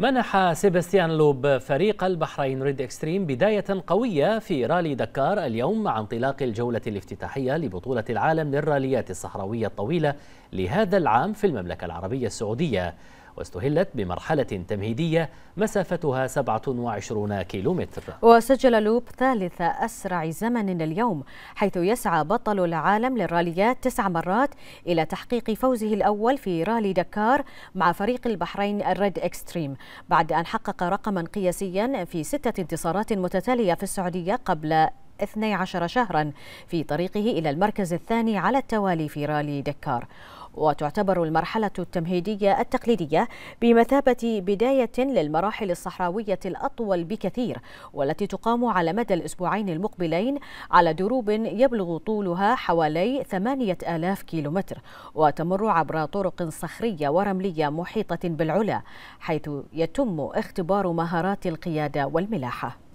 منح سيباستيان لوب فريق البحرين ريد اكستريم بداية قوية في رالي دكار اليوم مع انطلاق الجولة الافتتاحية لبطولة العالم للراليات الصحراوية الطويلة لهذا العام في المملكة العربية السعودية واستهلت بمرحلة تمهيدية مسافتها 27 كيلومتر وسجل لوب ثالث أسرع زمن اليوم حيث يسعى بطل العالم للراليات تسع مرات إلى تحقيق فوزه الأول في رالي دكار مع فريق البحرين الريد إكستريم بعد أن حقق رقما قياسيا في ستة انتصارات متتالية في السعودية قبل 12 شهرا في طريقه إلى المركز الثاني على التوالي في رالي دكار وتعتبر المرحلة التمهيدية التقليدية بمثابة بداية للمراحل الصحراوية الأطول بكثير والتي تقام على مدى الأسبوعين المقبلين على دروب يبلغ طولها حوالي 8000 كيلومتر وتمر عبر طرق صخرية ورملية محيطة بالعلا حيث يتم اختبار مهارات القيادة والملاحة